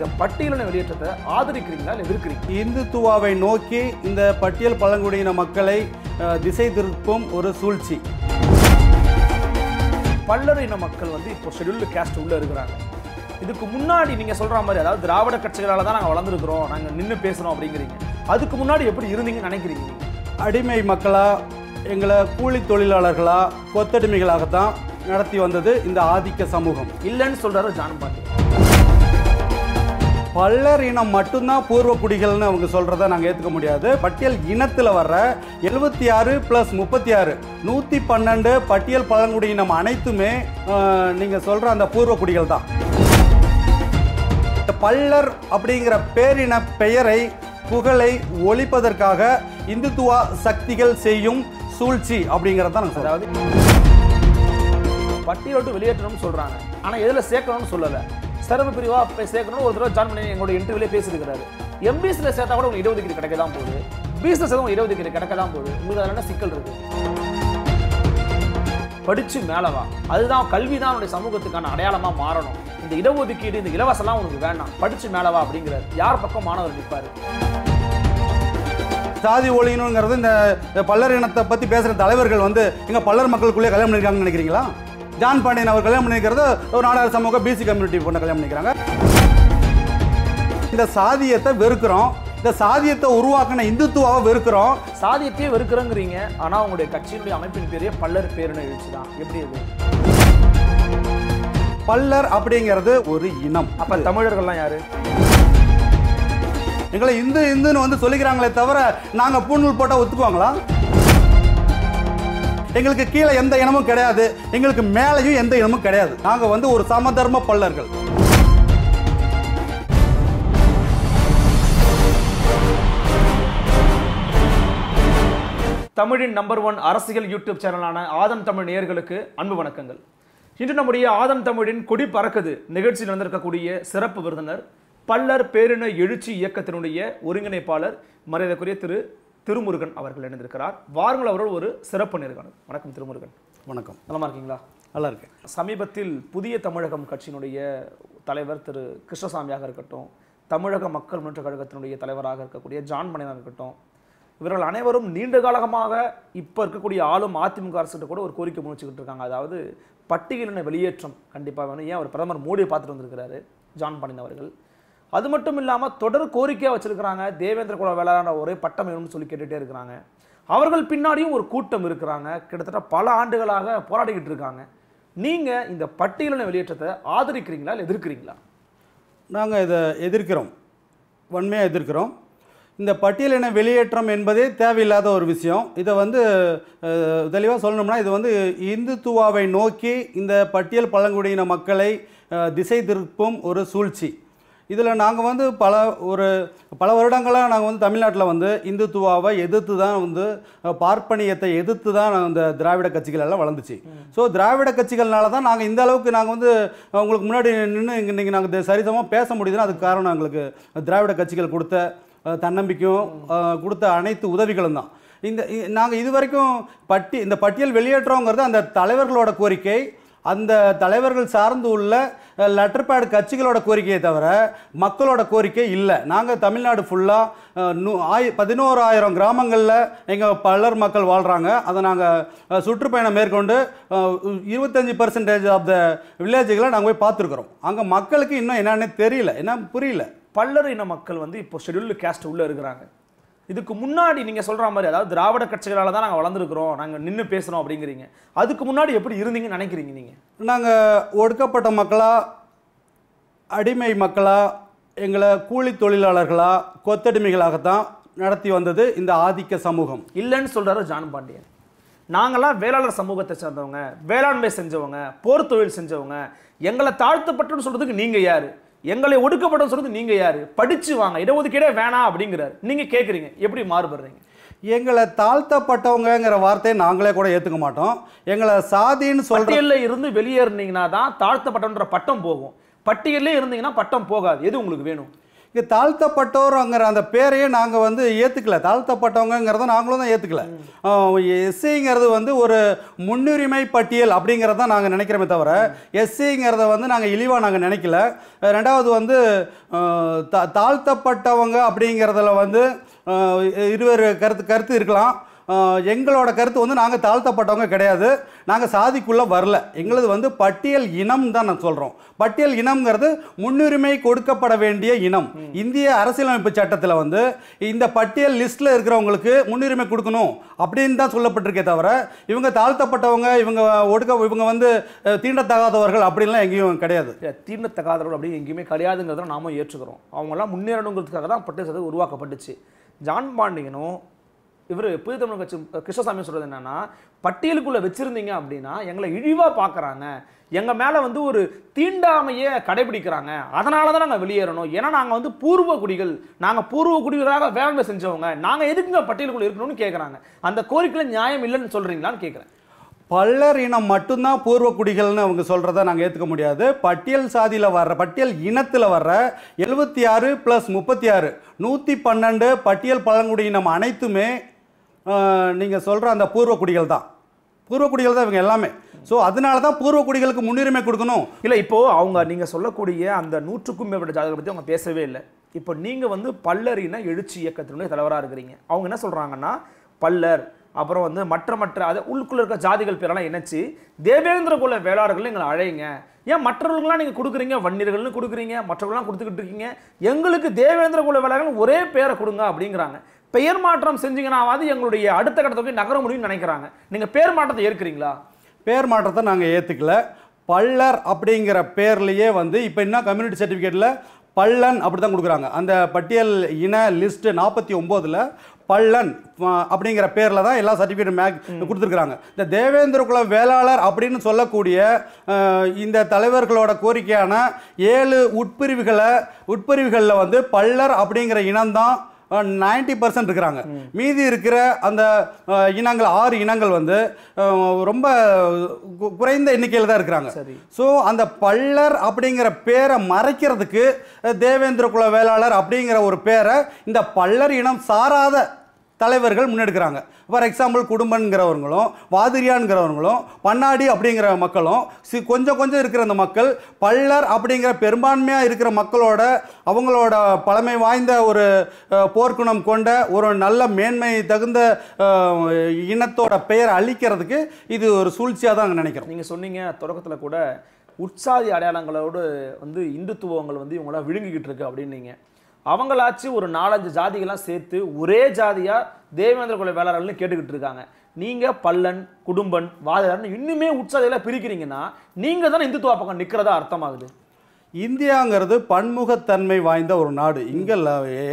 இந்த பட்டியலின வெளியேற்றத்தை ஆதரிக்கிறீங்களா எதிர்க்கிறீங்க இந்துத்துவாவை நோக்கி இந்த பட்டியல் பழங்குடியின மக்களை திசை திருப்பும் ஒரு சூழ்ச்சி பல்லர் இன மக்கள் வந்து இப்போ ஷெடியூல்டு கேஸ்ட் உள்ளே இருக்கிறாங்க இதுக்கு முன்னாடி நீங்கள் சொல்கிற மாதிரி அதாவது திராவிட கட்சிகளால் தான் நாங்கள் வளர்ந்துருக்கிறோம் நாங்கள் நின்று பேசுகிறோம் அப்படிங்கிறீங்க அதுக்கு முன்னாடி எப்படி இருந்தீங்கன்னு நினைக்கிறீங்க அடிமை மக்களாக எங்களை கூலி தொழிலாளர்களாக கொத்தடிமைகளாக தான் நடத்தி வந்தது இந்த ஆதிக்க சமூகம் இல்லைன்னு சொல்கிறாரு ஜான்பாண்டி பல்லர் இனம் மட்டும்தான் பூர்வ குடிகள்னு அவங்க சொல்கிறத நாங்கள் ஏற்றுக்க முடியாது பட்டியல் இனத்தில் வர்ற எழுபத்தி ஆறு ப்ளஸ் முப்பத்தி ஆறு நூற்றி பன்னெண்டு பட்டியல் பழங்குடி இனம் அனைத்துமே நீங்கள் சொல்கிற அந்த பூர்வ குடிகள் தான் பல்லர் அப்படிங்கிற பேரின பெயரை புகழை ஒழிப்பதற்காக இந்துத்துவா சக்திகள் செய்யும் சூழ்ச்சி அப்படிங்கிறது தான் அதாவது பட்டியலோட்டு வெளியேற்றணும்னு சொல்கிறாங்க ஆனால் எதில் சேர்க்கணும்னு சொல்லலை சிறப்பு பிரிவாக சேர்க்கணும் ஒரு தடவை ஜாயின் பண்ணி எங்களோட இன்டர்வியூலே பேசியிருக்கிறாரு எம்பிசியில் சேர்த்தா கூட உங்களுக்கு இடஒதுக்கீடு கிடைக்க தான் போகுது பிசினஸ் எதுவும் இடஒதுக்கீடு கிடைக்க தான் போகுது உங்களுக்கு அதில் என்ன சிக்கல் இருக்குது படித்து மேலவா அதுதான் கல்வி தான் உன்னுடைய சமூகத்துக்கான அடையாளமாக மாறணும் இந்த இடஒதுக்கீடு இந்த இலவசம்லாம் உனக்கு வேண்டாம் படித்து மேலவா அப்படிங்கிறார் யார் பக்கம் மாணவர் நிற்பார் சாதி ஒழியணுங்கிறது இந்த பல்லர் இனத்தை பற்றி பேசுகிற தலைவர்கள் வந்து இங்கே பல்லர் மக்களுக்குள்ளே கல்யாணம் பண்ணியிருக்காங்கன்னு நினைக்கிறீங்களா ஜான் பாண்டியன் அவர் கல்யாணம் பண்ணிக்கிறது ஒரு நாடார் சமூக பிசி கம்யூனிட்டி பொண்ணை கல்யாணம் பண்ணிக்கிறாங்க இந்த சாதியத்தை வெறுக்கிறோம் இந்த சாதியத்தை உருவாக்கின இந்துத்துவாவை வெறுக்கிறோம் சாதியத்தையே வெறுக்கிறோங்கிறீங்க ஆனால் உங்களுடைய கட்சியினுடைய அமைப்பின் பேரே பல்லர் பேருன்னு எழுச்சி தான் எப்படி இருக்கு பல்லர் அப்படிங்கிறது ஒரு இனம் அப்ப தமிழர்கள்லாம் யாரு எங்களை இந்து இந்துன்னு வந்து சொல்லிக்கிறாங்களே தவிர நாங்கள் பூணூல் போட்டால் ஒத்துக்குவாங்களா எங்களுக்கு கீழே எந்த இனமும் கிடையாது எங்களுக்கு மேலேயும் எந்த இனமும் கிடையாது நாங்கள் வந்து ஒரு சமதர்ம பல்லர்கள் தமிழின் நம்பர் ஒன் அரசியல் யூடியூப் சேனலான ஆதம் தமிழ் நேயர்களுக்கு அன்பு வணக்கங்கள் இன்று நம்முடைய ஆதம் தமிழின் கொடி பறக்குது நிகழ்ச்சியில் நடந்திருக்கக்கூடிய சிறப்பு விருந்தினர் பல்லர் பேரின எழுச்சி இயக்கத்தினுடைய ஒருங்கிணைப்பாளர் மரியாதைக்குரிய திரு திருமுருகன் அவர்கள் இணைந்திருக்கிறார் வாருங்கள் அவர்கள் ஒரு சிறப்பு நிறுவனம் வணக்கம் திருமுருகன் வணக்கம் நல்லா இருக்கீங்களா நல்லா இருக்கேன் சமீபத்தில் புதிய தமிழகம் கட்சியினுடைய தலைவர் திரு கிருஷ்ணசாமியாக இருக்கட்டும் தமிழக மக்கள் முன்னேற்ற கழகத்தினுடைய தலைவராக இருக்கக்கூடிய ஜான் மனிதனாக இருக்கட்டும் இவர்கள் அனைவரும் நீண்ட காலமாக இப்போ இருக்கக்கூடிய ஆளும் அதிமுக அரசுகிட்ட கூட ஒரு கோரிக்கை முயற்சிக்கிட்டு இருக்காங்க அதாவது பட்டியலின வெளியேற்றம் கண்டிப்பாக வேணும் ஏன் அவர் பிரதமர் மோடியை பார்த்துட்டு வந்திருக்கிறாரு ஜான் பனின் அவர்கள் அது மட்டும் இல்லாமல் தொடர் கோரிக்கையாக வச்சுருக்கிறாங்க தேவேந்திர குல வேளாண்ட ஒரே பட்டம் வேணும்னு சொல்லி கேட்டுகிட்டே இருக்கிறாங்க அவர்கள் பின்னாடியும் ஒரு கூட்டம் இருக்கிறாங்க கிட்டத்தட்ட பல ஆண்டுகளாக போராடிக்கிட்டு இருக்காங்க நீங்கள் இந்த பட்டியலின வெளியேற்றத்தை ஆதரிக்கிறீங்களா இல்லை எதிர்க்கிறீங்களா நாங்கள் இதை எதிர்க்கிறோம் வன்மையாக எதிர்க்கிறோம் இந்த பட்டியலின வெளியேற்றம் என்பதே தேவையில்லாத ஒரு விஷயம் இதை வந்து தெளிவாக சொல்லணும்னா இது வந்து இந்துத்துவாவை நோக்கி இந்த பட்டியல் பழங்குடியின மக்களை திசை திருப்பும் ஒரு சூழ்ச்சி இதில் நாங்கள் வந்து பல ஒரு பல வருடங்களாக நாங்கள் வந்து தமிழ்நாட்டில் வந்து இந்துத்துவாவை எதிர்த்து தான் வந்து பார்ப்பனியத்தை எதிர்த்து தான் இந்த திராவிட கட்சிகள் எல்லாம் வளர்ந்துச்சு ஸோ திராவிட கட்சிகள்னால தான் நாங்கள் இந்த அளவுக்கு நாங்கள் வந்து உங்களுக்கு முன்னாடி நின்று இங்கே நீங்கள் நாங்கள் சரிதமாக பேச முடியுதுன்னா அதுக்கு காரணம் எங்களுக்கு திராவிட கட்சிகள் கொடுத்த தன்னம்பிக்கையும் கொடுத்த அனைத்து உதவிகளும் தான் இந்த நாங்கள் இது வரைக்கும் பட்டி இந்த பட்டியல் வெளியேற்றோங்கிறது அந்த தலைவர்களோட கோரிக்கை அந்த தலைவர்கள் சார்ந்து உள்ள லெட்டர் பேட் கட்சிகளோட கோரிக்கையை தவிர மக்களோட கோரிக்கை இல்லை நாங்கள் தமிழ்நாடு ஃபுல்லாக நூ ஆய் பதினோராயிரம் கிராமங்களில் எங்கள் பலர் மக்கள் வாழ்கிறாங்க அதை நாங்கள் சுற்றுப்பயணம் மேற்கொண்டு இருபத்தஞ்சி பர்சன்டேஜ் ஆஃப் த வில்லேஜுகளை நாங்கள் போய் பார்த்துருக்குறோம் அங்கே மக்களுக்கு இன்னும் என்னென்னு தெரியல என்ன புரியல பல்லர் இன மக்கள் வந்து இப்போ ஷெடியூல்டு கேஸ்ட் உள்ளே இருக்கிறாங்க இதுக்கு முன்னாடி நீங்கள் சொல்கிற மாதிரி அதாவது திராவிட கட்சிகளால் தான் நாங்கள் வளர்ந்துருக்குறோம் நாங்கள் நின்று பேசுகிறோம் அப்படிங்கிறீங்க அதுக்கு முன்னாடி எப்படி இருந்தீங்கன்னு நினைக்கிறீங்க நீங்கள் நாங்கள் ஒடுக்கப்பட்ட மக்களாக அடிமை மக்களாக எங்களை கூலி தொழிலாளர்களாக கொத்தடிமைகளாகத்தான் நடத்தி வந்தது இந்த ஆதிக்க சமூகம் இல்லைன்னு சொல்கிறாரு ஜான் பாண்டியன் நாங்களாம் வேளாளர் சமூகத்தை சேர்ந்தவங்க வேளாண்மை செஞ்சவங்க போர் தொழில் செஞ்சவங்க எங்களை தாழ்த்தப்பட்டுன்னு சொல்கிறதுக்கு நீங்கள் யார் எங்களை ஒடுக்கப்பட சொல்றது நீங்க யாரு படிச்சு வாங்க இடஒதுக்கீடே வேணாம் அப்படிங்கிறாரு நீங்க கேட்குறீங்க எப்படி மாறுபடுறீங்க எங்களை தாழ்த்தப்பட்டவங்கிற வார்த்தையை நாங்களே கூட ஏற்றுக்க மாட்டோம் எங்களை சாதின்னு சொல்றதுல இருந்து வெளியேறினீங்கன்னா தான் தாழ்த்தப்பட்டன்ற பட்டம் போகும் பட்டியலே இருந்தீங்கன்னா பட்டம் போகாது எது உங்களுக்கு வேணும் இங்கே தாழ்த்தப்பட்டோருங்கிற அந்த பேரையே நாங்கள் வந்து ஏற்றுக்கல தாழ்த்தப்பட்டவங்கிறத நாங்களும் தான் ஏற்றுக்கல எஸ்சிங்கிறது வந்து ஒரு முன்னுரிமை பட்டியல் அப்படிங்கிறத நாங்கள் நினைக்கிறோமே தவிர எஸ்சிங்கிறத வந்து நாங்கள் இழிவாக நாங்கள் நினைக்கல ரெண்டாவது வந்து தாழ்த்தப்பட்டவங்க அப்படிங்கிறதுல வந்து இருவர் கருத்து கருத்து இருக்கலாம் எங்களோட கருத்து வந்து நாங்கள் தாழ்த்தப்பட்டவங்க கிடையாது நாங்கள் சாதிக்குள்ளே வரல எங்களது வந்து பட்டியல் இனம் தான் நான் சொல்கிறோம் பட்டியல் இனம்ங்கிறது முன்னுரிமை கொடுக்கப்பட வேண்டிய இனம் இந்திய அரசியலமைப்பு சட்டத்தில் வந்து இந்த பட்டியல் லிஸ்ட்டில் இருக்கிறவங்களுக்கு முன்னுரிமை கொடுக்கணும் அப்படின்னு தான் சொல்லப்பட்டிருக்கே தவிர இவங்க தாழ்த்தப்பட்டவங்க இவங்க ஒடுக்க இவங்க வந்து தீண்டத்தகாதவர்கள் அப்படின்லாம் எங்கேயும் கிடையாது தீண்டத்தகாதவர்கள் அப்படின்னு எங்கேயுமே கிடையாதுங்கிறத நாமும் ஏற்றுக்கிறோம் அவங்களாம் முன்னேறணுங்கிறதுக்காக தான் பட்டியல் சதவீதம் உருவாக்கப்பட்டுச்சு ஜான் பாண்டியனும் இவர் புது தமிழ் கட்சி கிருஷ்ணசாமி சொல்கிறது என்னென்னா பட்டியலுக்குள்ளே வச்சுருந்தீங்க அப்படின்னா எங்களை இழிவாக பார்க்குறாங்க எங்கள் மேலே வந்து ஒரு தீண்டாமையை கடைபிடிக்கிறாங்க அதனால தான் நாங்கள் வெளியேறணும் ஏன்னா நாங்கள் வந்து பூர்வ குடிகள் நாங்கள் பூர்வ குடிகளாக வேளாண்மை செஞ்சவங்க நாங்கள் எதுக்குங்க பட்டியலுக்குள்ளே இருக்கணும்னு கேட்குறாங்க அந்த கோரிக்கையில் நியாயம் இல்லைன்னு சொல்கிறீங்களான்னு கேட்குறேன் பல்லர் இனம் மட்டும்தான் பூர்வ குடிகள்னு அவங்க சொல்கிறத நாங்கள் ஏற்றுக்க முடியாது பட்டியல் சாதியில் வர்ற பட்டியல் இனத்தில் வர்ற எழுபத்தி ஆறு ப்ளஸ் முப்பத்தி ஆறு நூற்றி பன்னெண்டு பட்டியல் பழங்குடியினம் அனைத்துமே நீங்கள் சொல்கிற அந்த பூர்வக்குடிகள் தான் பூர்வக்குடிகள் தான் இவங்க எல்லாமே ஸோ அதனால தான் பூர்வக்குடிகளுக்கு முன்னுரிமை கொடுக்கணும் இல்லை இப்போது அவங்க நீங்கள் சொல்லக்கூடிய அந்த நூற்றுக்கும் மேற்பட்ட ஜாதகத்தை பற்றி அவங்க பேசவே இல்லை இப்போ நீங்கள் வந்து பல்லரின எழுச்சி இயக்கத்தினுடைய தலைவராக இருக்கிறீங்க அவங்க என்ன சொல்கிறாங்கன்னா பல்லர் அப்புறம் வந்து மற்ற மற்ற அதை உள்ளுக்குள்ள இருக்க ஜாதிகள் பேரெல்லாம் இணைச்சி தேவேந்திர குல வேளாளர்கள் எங்களை அழையுங்க ஏன் மற்றவர்கள்லாம் நீங்கள் கொடுக்குறீங்க வன்னியர்கள்னு கொடுக்குறீங்க மற்றவர்கள்லாம் கொடுத்துக்கிட்டு இருக்கீங்க எங்களுக்கு தேவேந்திர குல வேளாளர்கள் ஒரே பேரை கொடுங்க அப்படிங்கிறாங்க பெயர் மாற்றம் செஞ்சீங்கன்னாவது எங்களுடைய அடுத்த கட்டத்துக்கு நகர முடியும்னு நினைக்கிறாங்க நீங்கள் பேர் மாற்றத்தை ஏற்கிறீங்களா பேர் மாற்றத்தை நாங்கள் ஏற்றுக்கல பல்லர் அப்படிங்கிற பேர்லேயே வந்து இப்போ என்ன கம்யூனிட்டி சர்டிஃபிகேட்டில் பல்லன் அப்படி தான் கொடுக்குறாங்க அந்த பட்டியல் இன லிஸ்ட்டு நாற்பத்தி ஒம்போதில் பல்லன் அப்படிங்கிற பேரில் தான் எல்லா சர்டிஃபிகேட் மேக் கொடுத்துருக்குறாங்க இந்த தேவேந்திர குல வேளாளர் அப்படின்னு சொல்லக்கூடிய இந்த தலைவர்களோட கோரிக்கையான ஏழு உட்பிரிவுகளை உட்பிரிவுகளில் வந்து பல்லர் அப்படிங்கிற இனம்தான் நைன்டி பர்சன்ட் இருக்கிறாங்க மீதி இருக்கிற அந்த இனங்கள் ஆறு இனங்கள் வந்து ரொம்ப குறைந்த எண்ணிக்கையில் தான் இருக்கிறாங்க ஸோ அந்த பல்லர் அப்படிங்கிற பேரை மறைக்கிறதுக்கு தேவேந்திர குல வேளாளர் அப்படிங்கிற ஒரு பேரை இந்த பல்லர் இனம் சாராத தலைவர்கள் முன்னெடுக்கிறாங்க ஃபார் எக்ஸாம்பிள் குடும்பங்கிறவங்களும் வாதிரியான்கிறவங்களும் பன்னாடி அப்படிங்கிற மக்களும் சி கொஞ்சம் கொஞ்சம் இருக்கிற அந்த மக்கள் பல்லர் அப்படிங்கிற பெரும்பான்மையாக இருக்கிற மக்களோட அவங்களோட பழமை வாய்ந்த ஒரு போர்க்குணம் கொண்ட ஒரு நல்ல மேன்மை தகுந்த இனத்தோட பெயரை அழிக்கிறதுக்கு இது ஒரு சூழ்ச்சியாக தான் நினைக்கிறோம் நீங்கள் சொன்னீங்க தொடக்கத்தில் கூட உற்சாதி அடையாளங்களோடு வந்து இந்துத்துவங்கள் வந்து இவங்களாம் விழுங்கிக்கிட்டு இருக்கு அப்படின்னீங்க அவங்களாச்சும் ஒரு நாலஞ்சு ஜாதிகள்லாம் சேர்த்து ஒரே ஜாதியாக தேவேந்திர கொலை வேளாளர்கள்னு கேட்டுக்கிட்டு இருக்காங்க நீங்கள் பல்லன் குடும்பன் வாதியார்னு இன்னுமே உற்சாதிகளாக பிரிக்கிறீங்கன்னா நீங்கள் தானே இந்துத்துவா பக்கம் நிற்கிறதா அர்த்தமாகுது இந்தியாங்கிறது பன்முகத்தன்மை வாய்ந்த ஒரு நாடு இங்கே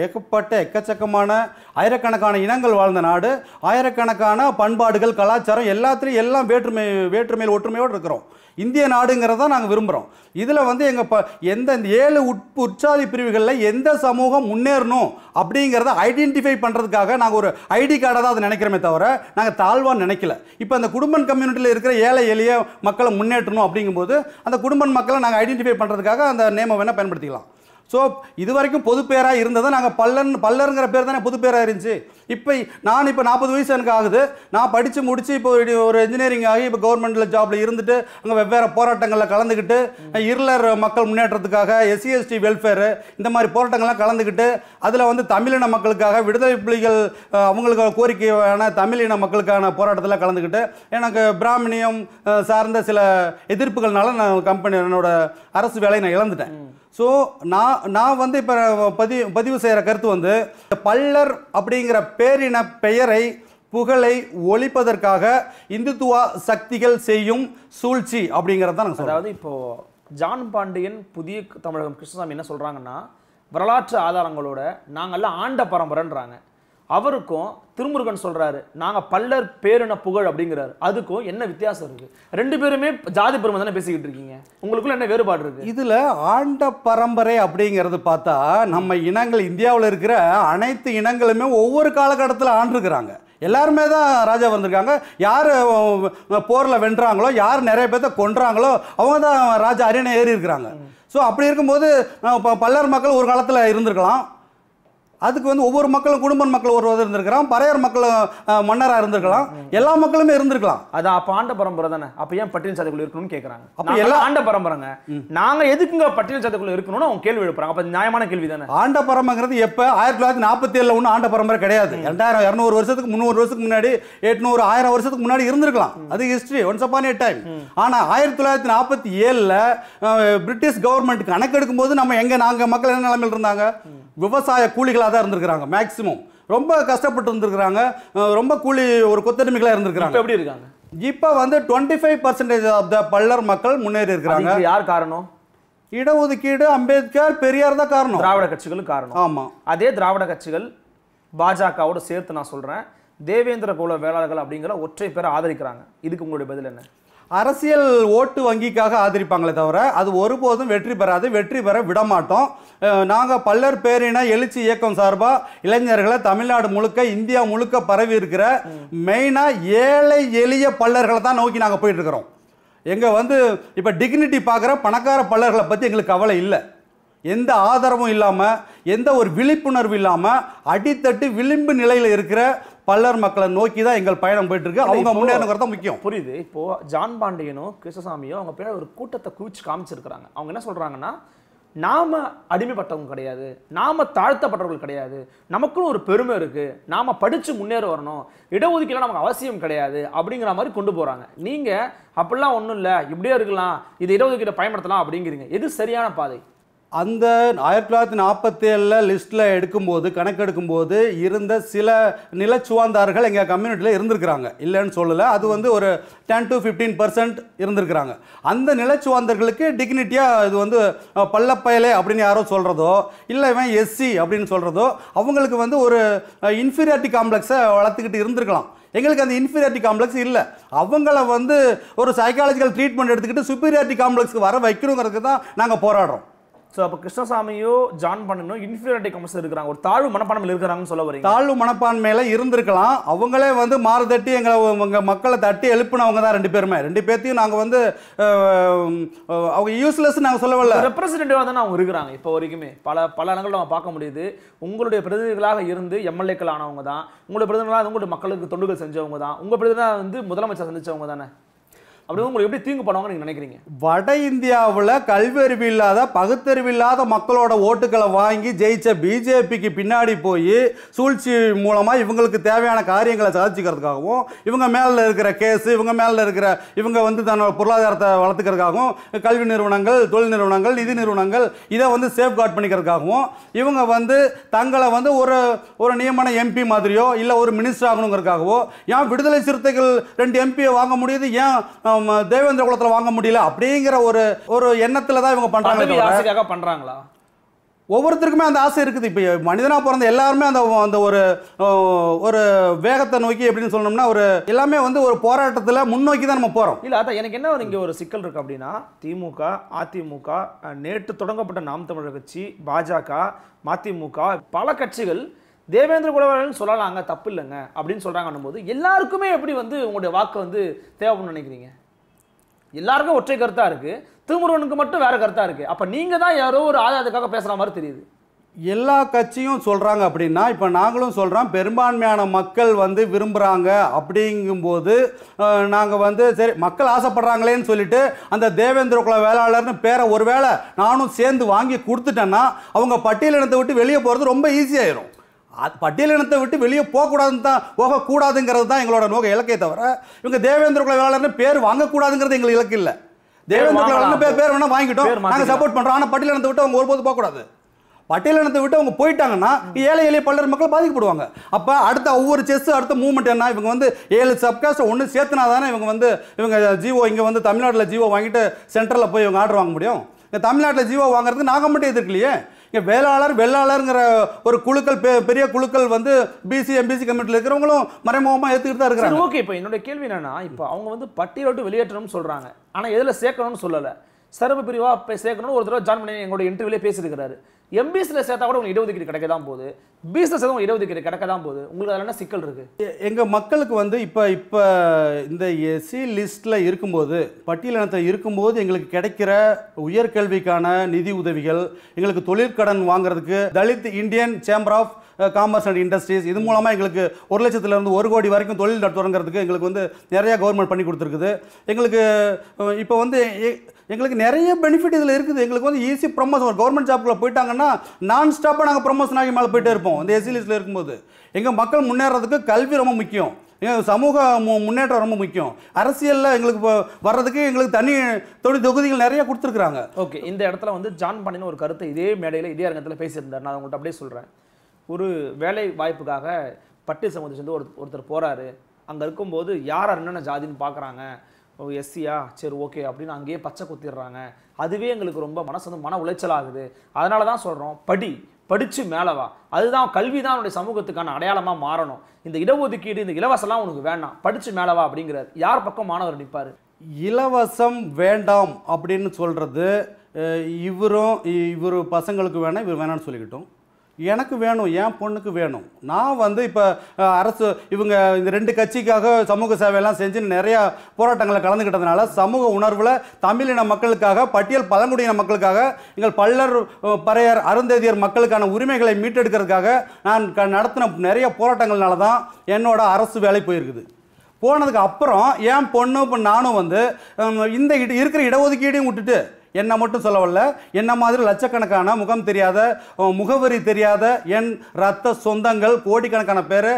ஏகப்பட்ட எக்கச்சக்கமான ஆயிரக்கணக்கான இனங்கள் வாழ்ந்த நாடு ஆயிரக்கணக்கான பண்பாடுகள் கலாச்சாரம் எல்லாத்துலேயும் எல்லாம் வேற்றுமை வேற்றுமையில் ஒற்றுமையோடு இருக்கிறோம் இந்திய நாடுங்கிறத நாங்கள் விரும்புகிறோம் இதில் வந்து எங்கள் ப எந்த இந்த ஏழு உட் உற்சாதி பிரிவுகளில் எந்த சமூகம் முன்னேறணும் அப்படிங்கிறத ஐடென்டிஃபை பண்ணுறதுக்காக நாங்கள் ஒரு ஐடி கார்டை தான் அதை நினைக்கிறோமே தவிர நாங்கள் தாழ்வாக நினைக்கல இப்போ அந்த குடும்பம் கம்யூனிட்டியில் இருக்கிற ஏழை எளிய மக்களை முன்னேற்றணும் அப்படிங்கும்போது அந்த குடும்பம் மக்களை நாங்கள் ஐடென்டிஃபை பண்ணுறதுக்காக அந்த நேமை வேணால் பயன்படுத்திக்கலாம் ஸோ இது வரைக்கும் பொது பேராக இருந்ததை நாங்கள் பல்லன் பல்லருங்கிற பேர் தானே பொது பேராக இருந்துச்சு இப்போ நான் இப்போ நாற்பது வயசு எனக்கு ஆகுது நான் படித்து முடித்து இப்போ ஒரு இன்ஜினியரிங் ஆகி இப்போ கவர்மெண்ட்டில் ஜாப்பில் இருந்துட்டு அங்கே வெவ்வேறு போராட்டங்களில் கலந்துக்கிட்டு இருளர் மக்கள் முன்னேற்றத்துக்காக எஸ்சிஎஸ்டி வெல்ஃபேரு e இந்த மாதிரி போராட்டங்கள்லாம் கலந்துக்கிட்டு அதில் வந்து தமிழின மக்களுக்காக விடுதலை புலிகள் அவங்களுக்கு கோரிக்கையான தமிழின மக்களுக்கான போராட்டத்தில் கலந்துக்கிட்டு எனக்கு பிராமணியம் சார்ந்த சில எதிர்ப்புகள்னால நான் கம்பெனி என்னோட அரசு வேலையை நான் இழந்துட்டேன் ஸோ நான் நான் வந்து இப்போ பதிவு பதிவு செய்கிற கருத்து வந்து பல்லர் அப்படிங்கிற பேரின பெயரை புகழை ஒழிப்பதற்காக இந்துத்துவா சக்திகள் செய்யும் சூழ்ச்சி அப்படிங்கிறது தான் அதாவது இப்போது ஜான் பாண்டியன் புதிய தமிழகம் கிருஷ்ணசாமி என்ன சொல்கிறாங்கன்னா வரலாற்று ஆதாரங்களோட நாங்கள்லாம் ஆண்ட பரம்பரைன்றாங்க அவருக்கும் திருமுருகன் சொல்கிறாரு நாங்கள் பல்லர் பேரின புகழ் அப்படிங்கிறாரு அதுக்கும் என்ன வித்தியாசம் இருக்குது ரெண்டு பேருமே ஜாதி பெருமை தானே பேசிக்கிட்டு இருக்கீங்க உங்களுக்குள்ள என்ன வேறுபாடு இருக்குது இதில் ஆண்ட பரம்பரை அப்படிங்கிறது பார்த்தா நம்ம இனங்கள் இந்தியாவில் இருக்கிற அனைத்து இனங்களுமே ஒவ்வொரு காலகட்டத்தில் ஆண்டிருக்கிறாங்க எல்லாருமே தான் ராஜா வந்திருக்காங்க யார் போரில் வென்றாங்களோ யார் நிறைய பேர்த்த கொன்றாங்களோ அவங்க தான் ராஜா அரியணை ஏறி இருக்கிறாங்க ஸோ அப்படி இருக்கும்போது பல்லர் மக்கள் ஒரு காலத்தில் இருந்திருக்கலாம் அதுக்கு வந்து ஒவ்வொரு மக்களும் குடும்பம் மக்கள் ஒருவர் இருந்திருக்கிறான் பறையார் மக்களும் மன்னராக இருந்திருக்கலாம் எல்லா மக்களுமே இருந்திருக்கலாம் அது அப்போ ஆண்ட பரம்பரை தானே அப்போ ஏன் பட்டியல் சதைக்குள்ள இருக்கணும்னு கேட்குறாங்க அப்போ எல்லாம் ஆண்ட பரம்பரைங்க நாங்கள் எதுக்குங்க பட்டியல் சதைக்குள்ள இருக்கணும்னு அவங்க கேள்வி எழுப்புறாங்க அப்போ நியாயமான கேள்வி தானே ஆண்ட பரம்பரைங்கிறது எப்போ ஆயிரத்தி தொள்ளாயிரத்தி நாற்பத்தி ஏழில் ஒன்றும் ஆண்ட பரம்பரை கிடையாது ரெண்டாயிரம் இரநூறு வருஷத்துக்கு முந்நூறு வருஷத்துக்கு முன்னாடி எட்நூறு ஆயிரம் வருஷத்துக்கு முன்னாடி இருந்திருக்கலாம் அது history once upon a time ஆனால் ஆயிரத்தி தொள்ளாயிரத்தி நாற்பத்தி ஏழில் பிரிட்டிஷ் கவர்மெண்ட் கணக்கெடுக்கும் போது நம்ம எங்கே நாங்கள் மக்கள் என்ன நிலமையில் இருந்தாங்க விவசாய கூலிகளாக தான் இருந்திருக்கிறாங்க மேக்ஸிமம் ரொம்ப கஷ்டப்பட்டு இருந்திருக்கிறாங்க ரொம்ப கூலி ஒரு கொத்தடிமைகளாக இருந்திருக்கிறாங்க எப்படி இருக்காங்க இப்போ வந்து twenty five percentage of the Pallar மக்கள் முன்னேறி இருக்கிறாங்க யார் காரணம் இடஒதுக்கீடு அம்பேத்கர் பெரியார் தான் காரணம் திராவிட கட்சிகளும் காரணம் ஆமாம் அதே திராவிட கட்சிகள் பாஜகவோட சேர்த்து நான் சொல்கிறேன் தேவேந்திர குல வேளாளர்கள் அப்படிங்கிற ஒற்றை பேரை ஆதரிக்கிறாங்க இதுக்கு உங்களுடைய பதில் என்ன அரசியல் ஓட்டு வங்கிக்காக ஆதரிப்பாங்களே தவிர அது ஒருபோதும் வெற்றி பெறாது வெற்றி பெற விடமாட்டோம் நாங்கள் பல்லர் பேரின எழுச்சி இயக்கம் சார்பாக இளைஞர்களை தமிழ்நாடு முழுக்க இந்தியா முழுக்க பரவி இருக்கிற மெயினாக ஏழை எளிய பல்லர்களை தான் நோக்கி நாங்கள் இருக்கிறோம் எங்கள் வந்து இப்போ டிக்னிட்டி பார்க்குற பணக்கார பல்லர்களை பற்றி எங்களுக்கு கவலை இல்லை எந்த ஆதரவும் இல்லாமல் எந்த ஒரு விழிப்புணர்வு இல்லாமல் அடித்தட்டு விளிம்பு நிலையில் இருக்கிற பல்லர் மக்களை நோக்கி தான் எங்கள் பயணம் போயிட்டு இருக்கு அவங்க முன்னேறங்கிறது முக்கியம் புரியுது இப்போ ஜான் பாண்டியனும் கிருஷ்ணசாமியும் அவங்க பேர் ஒரு கூட்டத்தை குவிச்சு காமிச்சிருக்கிறாங்க அவங்க என்ன சொல்றாங்கன்னா நாம அடிமைப்பட்டவங்க கிடையாது நாம தாழ்த்தப்பட்டவர்கள் கிடையாது நமக்குன்னு ஒரு பெருமை இருக்கு நாம படிச்சு முன்னேற வரணும் இடஒதுக்கீடு நமக்கு அவசியம் கிடையாது அப்படிங்கிற மாதிரி கொண்டு போறாங்க நீங்க அப்படிலாம் ஒன்றும் இல்லை இப்படியே இருக்கலாம் இது இடஒதுக்கீட்டை பயன்படுத்தலாம் அப்படிங்கிறீங்க எது சரியான பாதை அந்த ஆயிரத்தி தொள்ளாயிரத்தி நாற்பத்தி ஏழில் லிஸ்ட்டில் எடுக்கும்போது கணக்கெடுக்கும்போது இருந்த சில நிலச்சுவாந்தார்கள் எங்கள் கம்யூனிட்டியில் இருந்திருக்கிறாங்க இல்லைன்னு சொல்லலை அது வந்து ஒரு டென் டு ஃபிஃப்டீன் பர்சன்ட் இருந்திருக்கிறாங்க அந்த நிலச்சுவாந்தர்களுக்கு டிக்னிட்டியாக இது வந்து பள்ளப்பயலே அப்படின்னு யாரோ சொல்கிறதோ இல்லை இவன் எஸ்சி அப்படின்னு சொல்கிறதோ அவங்களுக்கு வந்து ஒரு இன்ஃபீரியாரிட்டி காம்ப்ளெக்ஸை வளர்த்துக்கிட்டு இருந்திருக்கலாம் எங்களுக்கு அந்த இன்ஃபீரியாரிட்டி காம்ப்ளெக்ஸ் இல்லை அவங்கள வந்து ஒரு சைக்காலஜிக்கல் ட்ரீட்மெண்ட் எடுத்துக்கிட்டு சுப்பீரியாரிட்டி காம்ப்ளெக்ஸ்க்கு வர வைக்கணுங்கிறதுக்கு தான் நாங்கள் போராடுறோம் ஸோ அப்போ கிருஷ்ணசாமியோ ஜான் பண்ணனோ இன்ஃபீரியாரிட்டி கம்ப்ளெக்ஸ் இருக்கிறாங்க ஒரு தாழ்வு மனப்பான்மையில் இருக்கிறாங்கன்னு சொல்ல வரீங்க தாழ்வு மனப்பான்மையில இருந்திருக்கலாம் அவங்களே வந்து மாறு தட்டி எங்களை உங்கள் மக்களை தட்டி எழுப்பினவங்க தான் ரெண்டு பேருமே ரெண்டு பேர்த்தையும் நாங்கள் வந்து அவங்க யூஸ்லெஸ் நாங்கள் சொல்ல வரல ரெப்ரஸன்டேட்டிவாக தானே அவங்க இருக்கிறாங்க இப்போ வரைக்குமே பல பல இடங்களில் நம்ம பார்க்க முடியுது உங்களுடைய பிரதிநிதிகளாக இருந்து எம்எல்ஏக்கள் ஆனவங்க தான் உங்களுடைய பிரதிநிதிகளாக உங்களுடைய மக்களுக்கு தொண்டுகள் செஞ்சவங்க தான் உங்கள் பிரதிநிதியாக வந்து முதலமைச்சர் சந்திச்சவங்க தானே அப்படின்னு உங்களுக்கு எப்படி தீங்கு பண்ணுவாங்க நீங்கள் நினைக்கிறீங்க வட இந்தியாவில் கல்வியறிவு இல்லாத பகுத்தறிவு இல்லாத மக்களோட ஓட்டுகளை வாங்கி ஜெயிச்ச பிஜேபிக்கு பின்னாடி போய் சூழ்ச்சி மூலமாக இவங்களுக்கு தேவையான காரியங்களை சாதிச்சுக்கிறதுக்காகவும் இவங்க மேலே இருக்கிற கேஸ் இவங்க மேலே இருக்கிற இவங்க வந்து தன்னோட பொருளாதாரத்தை வளர்த்துக்கிறதுக்காகவும் கல்வி நிறுவனங்கள் தொழில் நிறுவனங்கள் நிதி நிறுவனங்கள் இதை வந்து சேஃப் சேஃப்கார்ட் பண்ணிக்கிறதுக்காகவும் இவங்க வந்து தங்களை வந்து ஒரு ஒரு நியமன எம்பி மாதிரியோ இல்லை ஒரு மினிஸ்டர் ஆகணுங்கிறதுக்காகவோ ஏன் விடுதலை சிறுத்தைகள் ரெண்டு எம்பியை வாங்க முடியுது ஏன் தேவேந்திர குலத்தில் வாங்க முடியல அப்படிங்கிற ஒரு ஒரு எண்ணத்தில் தான் இவங்க பண்ணுறாங்க பண்ணுறாங்களா ஒவ்வொருத்தருக்குமே அந்த ஆசை இருக்குது இப்போ மனிதனாக பிறந்த எல்லாருமே அந்த அந்த ஒரு ஒரு வேகத்தை நோக்கி எப்படின்னு சொன்னோம்னா ஒரு எல்லாமே வந்து ஒரு போராட்டத்தில் முன்னோக்கி தான் நம்ம போகிறோம் இல்லை அதான் எனக்கு என்ன இங்கே ஒரு சிக்கல் இருக்குது அப்படின்னா திமுக அதிமுக நேற்று தொடங்கப்பட்ட நாம் தமிழர் கட்சி பாஜக மதிமுக பல கட்சிகள் தேவேந்திர குலவர்கள் சொல்லலாங்க தப்பு இல்லைங்க அப்படின்னு சொல்கிறாங்கன்னும் போது எல்லாருக்குமே எப்படி வந்து உங்களுடைய வாக்கு வந்து தேவைப்படும் நினைக்கிறீங்க எல்லாருக்கும் ஒற்றை கருத்தாக இருக்குது திருமுருகனுக்கு மட்டும் வேறு கருத்தாக இருக்குது அப்போ நீங்கள் தான் யாரோ ஒரு ஆதாரத்துக்காக பேசுகிற மாதிரி தெரியுது எல்லா கட்சியும் சொல்கிறாங்க அப்படின்னா இப்போ நாங்களும் சொல்கிறோம் பெரும்பான்மையான மக்கள் வந்து விரும்புகிறாங்க அப்படிங்கும்போது நாங்கள் வந்து சரி மக்கள் ஆசைப்படுறாங்களேன்னு சொல்லிட்டு அந்த தேவேந்திர குல வேளாளர்னு பேரை ஒரு வேளை நானும் சேர்ந்து வாங்கி கொடுத்துட்டேன்னா அவங்க பட்டியலினத்தை விட்டு வெளியே போகிறது ரொம்ப ஈஸியாயிரும் பட்டியலினத்தை விட்டு வெளியே போகக்கூடாதுன்னு தான் போகக்கூடாதுங்கிறது தான் எங்களோட நோக்க இலக்கை தவிர இவங்க தேவேந்திர குல பேர் வாங்கக்கூடாதுங்கிறது எங்களுக்கு இலக்கு இல்லை தேவேந்திர குல பேர் பேர் வேணால் வாங்கிட்டோம் நாங்கள் சப்போர்ட் பண்ணுறோம் ஆனால் பட்டியலினத்தை விட்டு அவங்க ஒருபோது போகக்கூடாது பட்டியலினத்தை விட்டு அவங்க போயிட்டாங்கன்னா ஏழை எளிய பல்லர் மக்கள் பாதிக்கப்படுவாங்க அப்போ அடுத்த ஒவ்வொரு செஸ் அடுத்த மூவ்மெண்ட் என்ன இவங்க வந்து ஏழு சப்காஸ்ட் ஒன்று சேர்த்துனா தானே இவங்க வந்து இவங்க ஜியோ இங்கே வந்து தமிழ்நாட்டில் ஜியோ வாங்கிட்டு சென்டரில் போய் இவங்க ஆர்டர் வாங்க முடியும் இந்த தமிழ்நாட்டில் ஜியோ வாங்குறதுக்கு நாங்கள் மட்டும் எதிர்க்கலையே இங்கே வேளாளர் வெள்ளாளருங்கிற ஒரு குழுக்கள் பெரிய குழுக்கள் வந்து பிசி எம்பிசி கமிட்டியில் இருக்கிறவங்களும் மறைமுகமாக ஏற்றுக்கிட்டு தான் இருக்கிறாங்க ஓகே இப்போ என்னோட கேள்வி என்னன்னா இப்போ அவங்க வந்து பட்டியலோட்டு வெளியேற்றணும்னு சொல்கிறாங்க ஆனால் எதில் சேர்க்கணும்னு சொல்லலை சிறப்பு பிரிவாக சேர்க்கணும்னு ஒரு தடவை ஜான் பண்ணி எங்களோட இன்டர்வியூலே பேசியிருக்கிறாரு எம்பிசியில் சேர்த்தா கூட உங்களுக்கு இடஒதுக்கீடு கிடைக்க தான் போகுது பிசியில் சேர்த்தா இடஒதுக்கீடு கிடைக்க தான் போகுது உங்களுக்கு அதில் என்ன சிக்கல் இருக்குது எங்கள் மக்களுக்கு வந்து இப்போ இப்போ இந்த எஸ்சி லிஸ்ட்டில் இருக்கும்போது பட்டியலினத்தை இருக்கும்போது எங்களுக்கு கிடைக்கிற உயர்கல்விக்கான நிதி உதவிகள் எங்களுக்கு தொழிற்கடன் வாங்குறதுக்கு Dalit Indian chamber of commerce and industries இது மூலமாக எங்களுக்கு ஒரு லட்சத்துலேருந்து ஒரு கோடி வரைக்கும் தொழில் தொடங்குறதுக்கு எங்களுக்கு வந்து நிறையா கவர்மெண்ட் பண்ணி கொடுத்துருக்குது எங்களுக்கு இப்போ வந்து எங்களுக்கு நிறைய பெனிஃபிட் இதில் இருக்குது எங்களுக்கு வந்து ஈஸி ப்ரொமோஷன் ஒரு கவர்மெண்ட் ஜாப்குள்ளே போயிட்டாங்கன்னா நான் ஸ்டாப்பாக நாங்கள் ப்ரொமோஷன் ஆகி மேலே போயிட்டே இருப்போம் இந்த எஸ்சி லிஸ்ட்டில் இருக்கும்போது எங்கள் மக்கள் முன்னேறதுக்கு கல்வி ரொம்ப முக்கியம் சமூக முன்னேற்றம் ரொம்ப முக்கியம் அரசியலில் எங்களுக்கு இப்போ வர்றதுக்கு எங்களுக்கு தனி தொழில் தொகுதிகள் நிறைய கொடுத்துருக்குறாங்க ஓகே இந்த இடத்துல வந்து ஜான் பண்ணின ஒரு கருத்தை இதே மேடையில் இதே அரங்கத்தில் பேசியிருந்தார் நான் உங்கள்கிட்ட அப்படியே சொல்கிறேன் ஒரு வேலை வாய்ப்புக்காக பட்டு சமூகத்தை சேர்ந்து ஒரு ஒருத்தர் போகிறாரு அங்கே இருக்கும்போது யார் என்னென்ன ஜாதின்னு பார்க்குறாங்க எஸ்சியா சரி ஓகே அப்படின்னு அங்கேயே பச்சை குத்திடுறாங்க அதுவே எங்களுக்கு ரொம்ப மனசு வந்து மன உளைச்சல் ஆகுது அதனால தான் சொல்கிறோம் படி படித்து மேலவா அதுதான் கல்வி தான் அவனுடைய சமூகத்துக்கான அடையாளமாக மாறணும் இந்த இடஒதுக்கீடு இந்த இலவசம்லாம் உனக்கு வேண்டாம் படித்து மேலவா அப்படிங்கிறார் யார் பக்கம் மாணவர் நிற்பார் இலவசம் வேண்டாம் அப்படின்னு சொல்கிறது இவரும் இவர் பசங்களுக்கு வேணாம் இவர் வேணாம்னு சொல்லிக்கிட்டோம் எனக்கு வேணும் என் பொண்ணுக்கு வேணும் நான் வந்து இப்போ அரசு இவங்க இந்த ரெண்டு கட்சிக்காக சமூக சேவையெல்லாம் செஞ்சு நிறையா போராட்டங்களில் கலந்துக்கிட்டதுனால சமூக உணர்வில் தமிழின மக்களுக்காக பட்டியல் பழங்குடியின மக்களுக்காக எங்கள் பல்லர் பறையர் அருந்ததியர் மக்களுக்கான உரிமைகளை மீட்டெடுக்கிறதுக்காக நான் நடத்தின நிறைய போராட்டங்கள்னால தான் என்னோட அரசு வேலை போயிருக்குது போனதுக்கு அப்புறம் என் பொண்ணு இப்போ நானும் வந்து இந்த இருக்கிற இடஒதுக்கீடையும் விட்டுட்டு என்னை மட்டும் சொல்ல வரல என்ன மாதிரி லட்சக்கணக்கான முகம் தெரியாத முகவரி தெரியாத என் ரத்த சொந்தங்கள் கோடிக்கணக்கான பேர்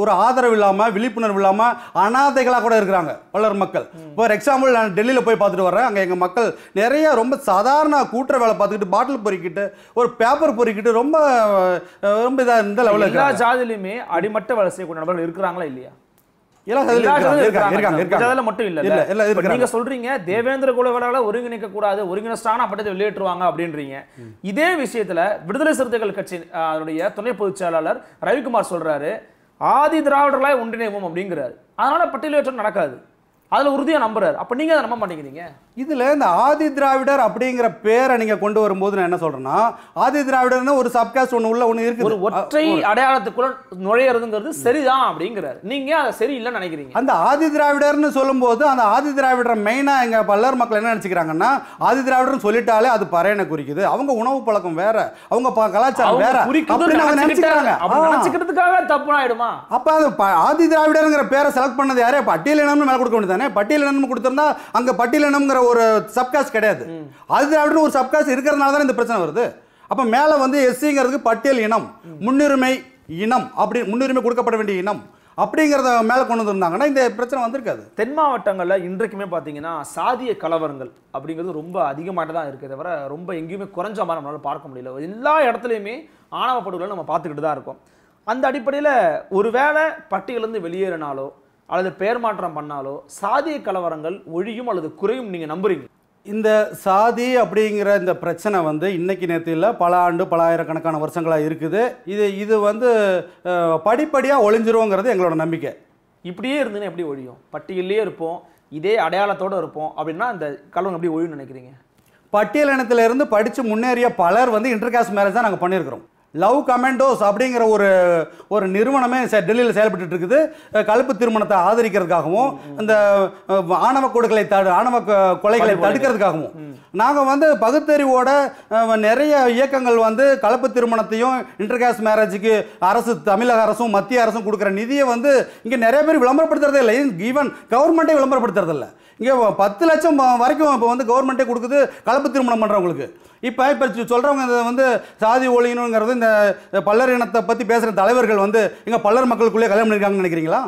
ஒரு ஆதரவு இல்லாமல் விழிப்புணர்வு இல்லாமல் அனாதைகளாக கூட இருக்கிறாங்க பலர் மக்கள் ஃபார் எக்ஸாம்பிள் நான் டெல்லியில் போய் பார்த்துட்டு வரேன் அங்கே எங்கள் மக்கள் நிறைய ரொம்ப சாதாரண கூட்டுற வேலை பார்த்துக்கிட்டு பாட்டில் பொறிக்கிட்டு ஒரு பேப்பர் பொறிக்கிட்டு ரொம்ப ரொம்ப இதாக இந்த லெவலில் எல்லா ஜாதிலையுமே அடிமட்ட வேலை செய்யக்கூடிய நபர்கள் இருக்கிறாங்களா இல்லையா மட்டும் நீங்க சொல்றீங்க தேவேந்திர குலவரால ஒருங்கிணைக்க கூடாது வெளியேற்றுவாங்க அப்படின்றீங்க இதே விஷயத்துல விடுதலை சிறுத்தைகள் கட்சி துணை பொதுச் செயலாளர் ரவிக்குமார் சொல்றாரு ஆதி திராவிடர்களாய் ஒன்றிணைவோம் அப்படிங்கிறாரு அதனால பட்டியலேற்றம் நடக்காது அதில் உறுதியாக நம்புறாரு அப்போ நீங்கள் அதை நம்ப மாட்டேங்கிறீங்க இதில் இந்த ஆதி திராவிடர் அப்படிங்கிற பேரை நீங்கள் கொண்டு வரும்போது நான் என்ன சொல்கிறேன்னா ஆதி திராவிடர்னு ஒரு சப்காஸ்ட் ஒன்று உள்ள ஒன்று இருக்குது ஒரு ஒற்றை அடையாளத்துக்குள்ள நுழையிறதுங்கிறது சரிதான் அப்படிங்கிறார் நீங்கள் அதை சரி இல்லைன்னு நினைக்கிறீங்க அந்த ஆதி திராவிடர்னு சொல்லும்போது அந்த ஆதி திராவிடர் மெயினாக எங்கள் பல்லர் மக்கள் என்ன நினச்சிக்கிறாங்கன்னா ஆதி திராவிடர்னு சொல்லிட்டாலே அது பறையனை குறிக்குது அவங்க உணவு பழக்கம் வேற அவங்க கலாச்சாரம் வேற அப்படின்னு நினச்சிக்கிறாங்க தப்பு தப்புனாயிடுமா அப்போ அது ஆதி திராவிடருங்கிற பேரை செலக்ட் பண்ணது யாரே பட்டியல் மேலே கொடுக்க வேண்டியது தானே பட்டியலினம் கொடுத்துருந்தா அங்கே பட்டியலினம்ங்கிற ஒரு சப்காஸ்ட் கிடையாது அது அப்படின்னு ஒரு சப்காஸ்ட் இருக்கிறதுனால தானே இந்த பிரச்சனை வருது அப்போ மேலே வந்து எஸ்சிங்கிறதுக்கு பட்டியல் இனம் முன்னுரிமை இனம் அப்படி முன்னுரிமை கொடுக்கப்பட வேண்டிய இனம் அப்படிங்கிறத மேலே கொண்டு வந்திருந்தாங்கன்னா இந்த பிரச்சனை வந்திருக்காது தென் மாவட்டங்களில் இன்றைக்குமே பார்த்தீங்கன்னா சாதிய கலவரங்கள் அப்படிங்கிறது ரொம்ப அதிகமாக தான் இருக்குது தவிர ரொம்ப எங்கேயுமே குறைஞ்ச மாதிரி நம்மளால் பார்க்க முடியல எல்லா இடத்துலையுமே ஆணவ படுகொலை நம்ம பார்த்துக்கிட்டு தான் இருக்கோம் அந்த அடிப்படையில் ஒருவேளை பட்டியலேருந்து வெளியேறினாலோ அல்லது பெயர் மாற்றம் பண்ணாலோ சாதிய கலவரங்கள் ஒழியும் அல்லது குறையும் நீங்கள் நம்புறீங்க இந்த சாதி அப்படிங்கிற இந்த பிரச்சனை வந்து இன்றைக்கி நேற்று இல்லை பல ஆண்டு பல ஆயிரக்கணக்கான வருஷங்களாக இருக்குது இது இது வந்து படிப்படியாக ஒழிஞ்சிருவோங்கிறது எங்களோட நம்பிக்கை இப்படியே இருந்துன்னு எப்படி ஒழியும் பட்டியலே இருப்போம் இதே அடையாளத்தோடு இருப்போம் அப்படின்னா அந்த கலவரம் எப்படி ஒழியும்னு நினைக்கிறீங்க பட்டியல் இனத்திலிருந்து படித்து முன்னேறிய பலர் வந்து இன்டர்காஸ்ட் மேரேஜ் தான் நாங்கள் பண்ணியிருக்கிறோம் லவ் கமெண்டோஸ் அப்படிங்கிற ஒரு ஒரு நிறுவனமே டெல்லியில் செயல்பட்டு இருக்குது கலப்பு திருமணத்தை ஆதரிக்கிறதுக்காகவும் இந்த ஆணவ கொடுக்களை தடு ஆணவ கொலைகளை தடுக்கிறதுக்காகவும் நாங்கள் வந்து பகுத்தறிவோட நிறைய இயக்கங்கள் வந்து கலப்பு திருமணத்தையும் இன்டர்காஸ்ட் மேரேஜுக்கு அரசு தமிழக அரசும் மத்திய அரசும் கொடுக்குற நிதியை வந்து இங்கே நிறைய பேர் விளம்பரப்படுத்துறதே இல்லை ஈவன் கவர்மெண்ட்டே விளம்பரப்படுத்துறதில்லை இங்கே பத்து லட்சம் வரைக்கும் இப்போ வந்து கவர்மெண்ட்டே கொடுக்குது கலப்பு திருமணம் பண்ணுறவங்களுக்கு இப்போ இப்போ சொல்கிறவங்க வந்து சாதி ஒழியணுங்கிறது இந்த பல்லர் இனத்தை பற்றி பேசுகிற தலைவர்கள் வந்து எங்கள் பல்லர் மக்களுக்குள்ளே கல்யாணம் பண்ணியிருக்காங்கன்னு நினைக்கிறீங்களா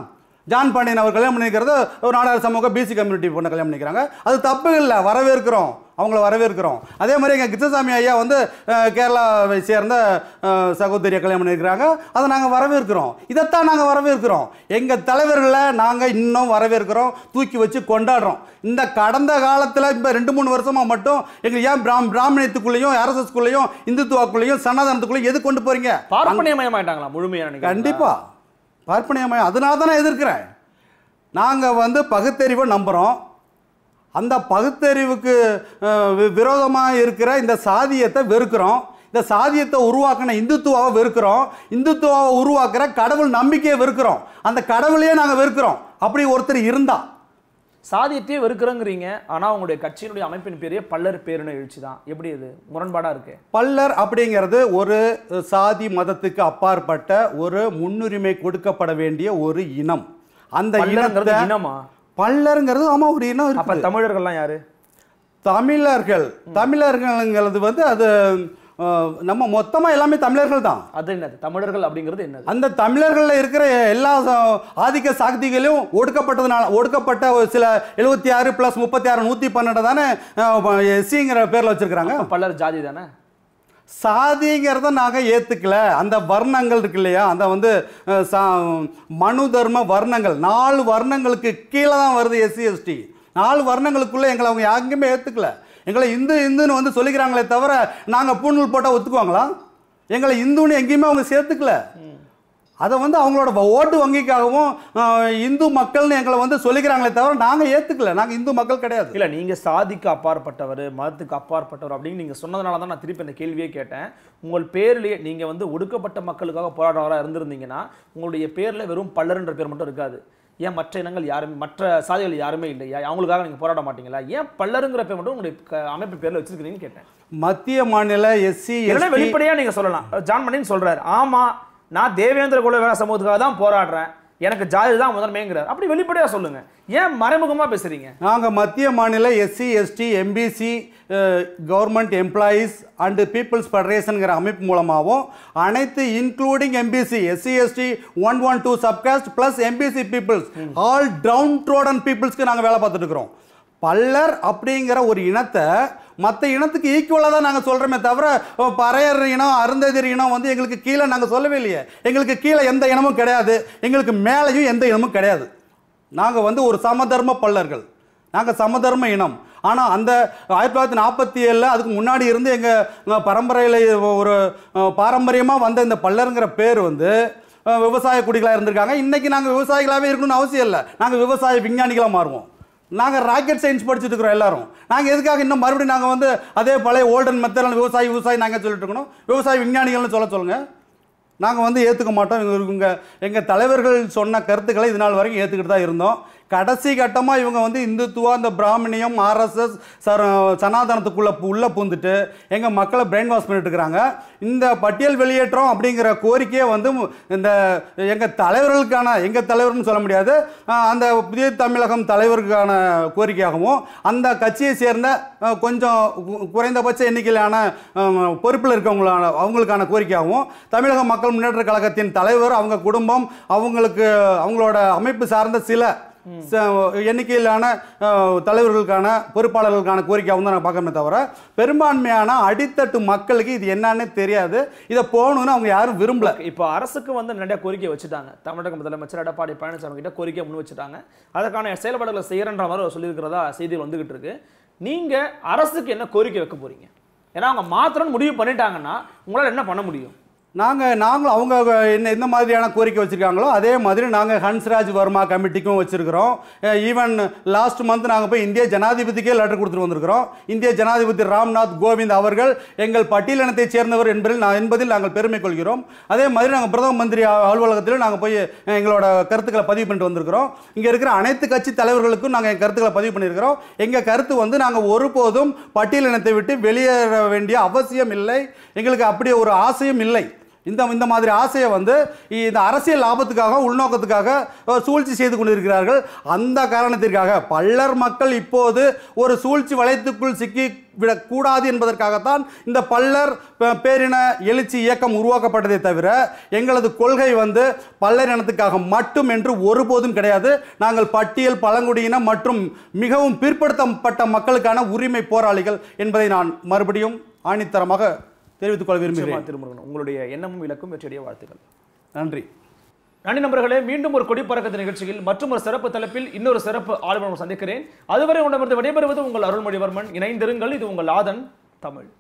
ஜான் பாண்டியன் அவர் கல்யாணம் பண்ணிக்கிறது ஒரு நாடார் சமூக பிசி கம்யூனிட்டி பொண்ணை கல்யாணம் பண்ணிக்கிறாங்க அது தப்பு இல்லை வரவேற்கிறோம் அவங்கள வரவேற்கிறோம் அதே மாதிரி எங்கள் கிருஷ்ணசாமி ஐயா வந்து கேரளாவை சேர்ந்த சகோதரிய கல்யாணம் பண்ணியிருக்கிறாங்க அதை நாங்கள் வரவேற்கிறோம் இதைத்தான் நாங்கள் வரவேற்கிறோம் எங்கள் தலைவர்களை நாங்கள் இன்னும் வரவேற்கிறோம் தூக்கி வச்சு கொண்டாடுறோம் இந்த கடந்த காலத்தில் இப்போ ரெண்டு மூணு வருஷமாக மட்டும் எங்கள் ஏன் பிராம் பிராமணியத்துக்குள்ளேயும் ஆர்எஸ்எஸ்குள்ளேயும் இந்துத்துவாக்குள்ளேயும் சனாதனத்துக்குள்ளேயும் எது கொண்டு போகிறீங்க பார்ப்பனியமயமாயிட்டாங்களா முழுமையாக கண்டிப்பாக பார்ப்பனியமயம் அதனால தானே எதிர்க்கிறேன் நாங்கள் வந்து பகுத்தறிவை நம்புகிறோம் அந்த பகுத்தறிவுக்கு விரோதமாக இருக்கிற இந்த சாதியத்தை வெறுக்கிறோம் இந்த சாதியத்தை உருவாக்கின இந்துத்துவாவை வெறுக்கிறோம் இந்துத்துவாவை உருவாக்குற கடவுள் நம்பிக்கையை வெறுக்கிறோம் அந்த கடவுளையே நாங்கள் வெறுக்கிறோம் அப்படி ஒருத்தர் இருந்தா சாதியத்தையே வெறுக்கிறோங்கிறீங்க ஆனால் உங்களுடைய கட்சியினுடைய அமைப்பின் பேரே பல்லர் பேருன எழுச்சி தான் எப்படி இது முரண்பாடாக இருக்கு பல்லர் அப்படிங்கிறது ஒரு சாதி மதத்துக்கு அப்பாற்பட்ட ஒரு முன்னுரிமை கொடுக்கப்பட வேண்டிய ஒரு இனம் அந்த இனத்தை இனமா பல்லருங்கிறது ஆமாம் ஒரு இனம் இருக்கு தமிழர்கள்லாம் யார் தமிழர்கள் தமிழர்கள்ங்கிறது வந்து அது நம்ம மொத்தமாக எல்லாமே தமிழர்கள் தான் அது என்னது தமிழர்கள் அப்படிங்கிறது என்ன அந்த தமிழர்களில் இருக்கிற எல்லா ஆதிக்க சாக்திகளையும் ஒடுக்கப்பட்டதுனால ஒடுக்கப்பட்ட சில எழுபத்தி ஆறு ப்ளஸ் முப்பத்தி ஆறு நூற்றி பன்னெண்டு தானே எஸ்சிங்கிற பேரில் வச்சிருக்காங்க பல்லர் ஜாதி தானே சாதிங்கிறத நாங்கள் ஏற்றுக்கல அந்த வர்ணங்கள் இருக்கு இல்லையா அந்த வந்து சா மனு தர்ம வர்ணங்கள் நாலு வர்ணங்களுக்கு கீழே தான் வருது எஸ்சி எஸ்டி நாலு வர்ணங்களுக்குள்ளே எங்களை அவங்க யாருக்குமே ஏற்றுக்கல எங்களை இந்து இந்துன்னு வந்து சொல்லிக்கிறாங்களே தவிர நாங்கள் பூணூல் போட்டால் ஒத்துக்குவாங்களா எங்களை இந்துன்னு எங்கேயுமே அவங்க சேர்த்துக்கல அதை வந்து அவங்களோட ஓட்டு வங்கிக்காகவும் இந்து மக்கள்னு எங்களை வந்து சொல்லிக்கிறாங்களே தவிர நாங்கள் ஏற்றுக்கல நாங்கள் இந்து மக்கள் கிடையாது இல்லை நீங்கள் சாதிக்கு அப்பாற்பட்டவர் மதத்துக்கு அப்பாற்பட்டவர் அப்படின்னு நீங்கள் சொன்னதுனால தான் நான் திருப்பி அந்த கேள்வியே கேட்டேன் உங்கள் பேர்லேயே நீங்கள் வந்து ஒடுக்கப்பட்ட மக்களுக்காக போராடுறவராக இருந்திருந்தீங்கன்னா உங்களுடைய பேரில் வெறும் பல்லருன்ற பேர் மட்டும் இருக்காது ஏன் மற்ற இனங்கள் யாருமே மற்ற சாதிகள் யாருமே இல்லையா அவங்களுக்காக நீங்கள் போராட மாட்டீங்களா ஏன் பல்லருங்கிற பேர் மட்டும் உங்களுடைய அமைப்பு பேரில் வச்சிருக்கிறீங்கன்னு கேட்டேன் மத்திய மாநில எஸ்சி வெளிப்படையாக நீங்கள் சொல்லலாம் ஜான் பண்ணின்னு சொல்கிறார் ஆமாம் நான் தேவேந்திர குல வேலை சமூகத்துக்காக தான் போராடுறேன் எனக்கு ஜாதி தான் முதன்மைங்கிறார் அப்படி வெளிப்படையாக சொல்லுங்கள் ஏன் மறைமுகமாக பேசுகிறீங்க நாங்கள் மத்திய மாநில SC ST MBC government employees and peoples ஃபெடரேஷனுங்கிற அமைப்பு மூலமாகவும் அனைத்து including MBC SC ST one one two subcaste plus MBC peoples all town ரோடன் பீப்புள்ஸ்க்கு நாங்கள் வேலை பார்த்துட்டு இருக்கிறோம் பல்லர் அப்படிங்கிற ஒரு இனத்தை மற்ற இனத்துக்கு ஈக்குவலாக தான் நாங்கள் சொல்கிறோமே தவிர பறையர் இனம் அருந்ததிர் இனம் வந்து எங்களுக்கு கீழே நாங்கள் சொல்லவே இல்லையே எங்களுக்கு கீழே எந்த இனமும் கிடையாது எங்களுக்கு மேலேயும் எந்த இனமும் கிடையாது நாங்கள் வந்து ஒரு சமதர்ம பல்லர்கள் நாங்கள் சமதர்ம இனம் ஆனால் அந்த ஆயிரத்தி தொள்ளாயிரத்தி நாற்பத்தி ஏழில் அதுக்கு முன்னாடி இருந்து எங்கள் பரம்பரையில் ஒரு பாரம்பரியமாக வந்த இந்த பல்லருங்கிற பேர் வந்து விவசாய குடிகளாக இருந்திருக்காங்க இன்றைக்கி நாங்கள் விவசாயிகளாகவே இருக்கணும்னு அவசியம் இல்லை நாங்கள் விவசாய விஞ்ஞானிகளாக மாறுவோம் நாங்கள் ராக்கெட் சயின்ஸ் படிச்சுட்டு இருக்கிறோம் எல்லாரும் நாங்கள் எதுக்காக இன்னும் மறுபடியும் நாங்கள் வந்து அதே பழைய ஓல்டன் மெத்தடில் விவசாயி விவசாயி நாங்கள் சொல்லிட்டு இருக்கணும் விவசாய விஞ்ஞானிகள்னு சொல்ல சொல்லுங்கள் நாங்கள் வந்து ஏற்றுக்க மாட்டோம் எங்கள் எங்கள் தலைவர்கள் சொன்ன கருத்துக்களை இது நாள் வரைக்கும் ஏற்றுக்கிட்டு தான் இருந்தோம் கடைசி கட்டமாக இவங்க வந்து இந்துத்துவா இந்த பிராமணியம் ஆர்எஸ்எஸ் சனாதனத்துக்குள்ளே உள்ளே பூந்துட்டு எங்கள் மக்களை பிரெயின் வாஷ் பண்ணிட்டு இருக்கிறாங்க இந்த பட்டியல் வெளியேற்றம் அப்படிங்கிற கோரிக்கையை வந்து இந்த எங்கள் தலைவர்களுக்கான எங்கள் தலைவர்னு சொல்ல முடியாது அந்த புதிய தமிழகம் தலைவருக்கான கோரிக்கையாகவும் அந்த கட்சியை சேர்ந்த கொஞ்சம் குறைந்தபட்ச எண்ணிக்கையிலான பொறுப்பில் இருக்கவங்களான அவங்களுக்கான கோரிக்கையாகவும் தமிழக மக்கள் முன்னேற்ற கழகத்தின் தலைவர் அவங்க குடும்பம் அவங்களுக்கு அவங்களோட அமைப்பு சார்ந்த சில எண்ணிக்கையிலான தலைவர்களுக்கான பொறுப்பாளர்களுக்கான கோரிக்கை வந்து நாங்கள் பார்க்கணுமே தவிர பெரும்பான்மையான அடித்தட்டு மக்களுக்கு இது என்னன்னு தெரியாது இதை போகணும்னு அவங்க யாரும் விரும்பல இப்போ அரசுக்கு வந்து நிறைய கோரிக்கை வச்சுட்டாங்க தமிழக முதலமைச்சர் எடப்பாடி பழனிசாமி கிட்ட கோரிக்கை முன் வச்சுட்டாங்க அதற்கான செயல்பாடுகளை செய்யறன்ற மாதிரி சொல்லியிருக்கிறதா செய்திகள் வந்துகிட்டு இருக்கு நீங்கள் அரசுக்கு என்ன கோரிக்கை வைக்க போறீங்க ஏன்னா அவங்க மாத்திரம் முடிவு பண்ணிட்டாங்கன்னா உங்களால் என்ன பண்ண முடியும் நாங்கள் நாங்களும் அவங்க என்ன எந்த மாதிரியான கோரிக்கை வச்சுருக்காங்களோ அதே மாதிரி நாங்கள் ஹன்ஸ்ராஜ் வர்மா கமிட்டிக்கும் வச்சுருக்கிறோம் ஈவன் லாஸ்ட் மந்த் நாங்கள் போய் இந்திய ஜனாதிபதிக்கே லெட்டர் கொடுத்துட்டு வந்திருக்கிறோம் இந்திய ஜனாதிபதி ராம்நாத் கோவிந்த் அவர்கள் எங்கள் பட்டியலினத்தை சேர்ந்தவர் என்பதில் நான் என்பதில் நாங்கள் பெருமை கொள்கிறோம் அதே மாதிரி நாங்கள் பிரதம மந்திரி அலுவலகத்தில் நாங்கள் போய் எங்களோட கருத்துக்களை பதிவு பண்ணிட்டு வந்திருக்கிறோம் இங்கே இருக்கிற அனைத்து கட்சி தலைவர்களுக்கும் நாங்கள் எங்கள் கருத்துக்களை பதிவு பண்ணியிருக்கிறோம் எங்கள் கருத்து வந்து நாங்கள் ஒருபோதும் பட்டியலினத்தை விட்டு வெளியேற வேண்டிய அவசியம் இல்லை எங்களுக்கு அப்படி ஒரு ஆசையும் இல்லை இந்த இந்த மாதிரி ஆசையை வந்து இந்த அரசியல் லாபத்துக்காக உள்நோக்கத்துக்காக சூழ்ச்சி செய்து கொண்டிருக்கிறார்கள் அந்த காரணத்திற்காக பல்லர் மக்கள் இப்போது ஒரு சூழ்ச்சி வளையத்துக்குள் சிக்கி விடக்கூடாது என்பதற்காகத்தான் இந்த பல்லர் பேரின எழுச்சி இயக்கம் உருவாக்கப்பட்டதே தவிர எங்களது கொள்கை வந்து பல்லர் இனத்துக்காக மட்டும் என்று ஒருபோதும் கிடையாது நாங்கள் பட்டியல் பழங்குடியின மற்றும் மிகவும் பிற்படுத்தப்பட்ட மக்களுக்கான உரிமை போராளிகள் என்பதை நான் மறுபடியும் ஆணித்தரமாக தெரிவித்துக் கொள்ள விரும்புகிறேன் திருமுருகன் உங்களுடைய எண்ணமும் இலக்கும் வெற்றியடைய வாழ்த்துக்கள் நன்றி நன்றி நண்பர்களே மீண்டும் ஒரு கொடி பறக்கத்து நிகழ்ச்சியில் மற்றும் ஒரு சிறப்பு தலைப்பில் இன்னொரு சிறப்பு ஆளுநர் சந்திக்கிறேன் அதுவரை உடமிருந்து விடைபெறுவது உங்கள் அருள்மொழிவர்மன் இணைந்திருங்கள் இது உங்கள் ஆதன் தமிழ்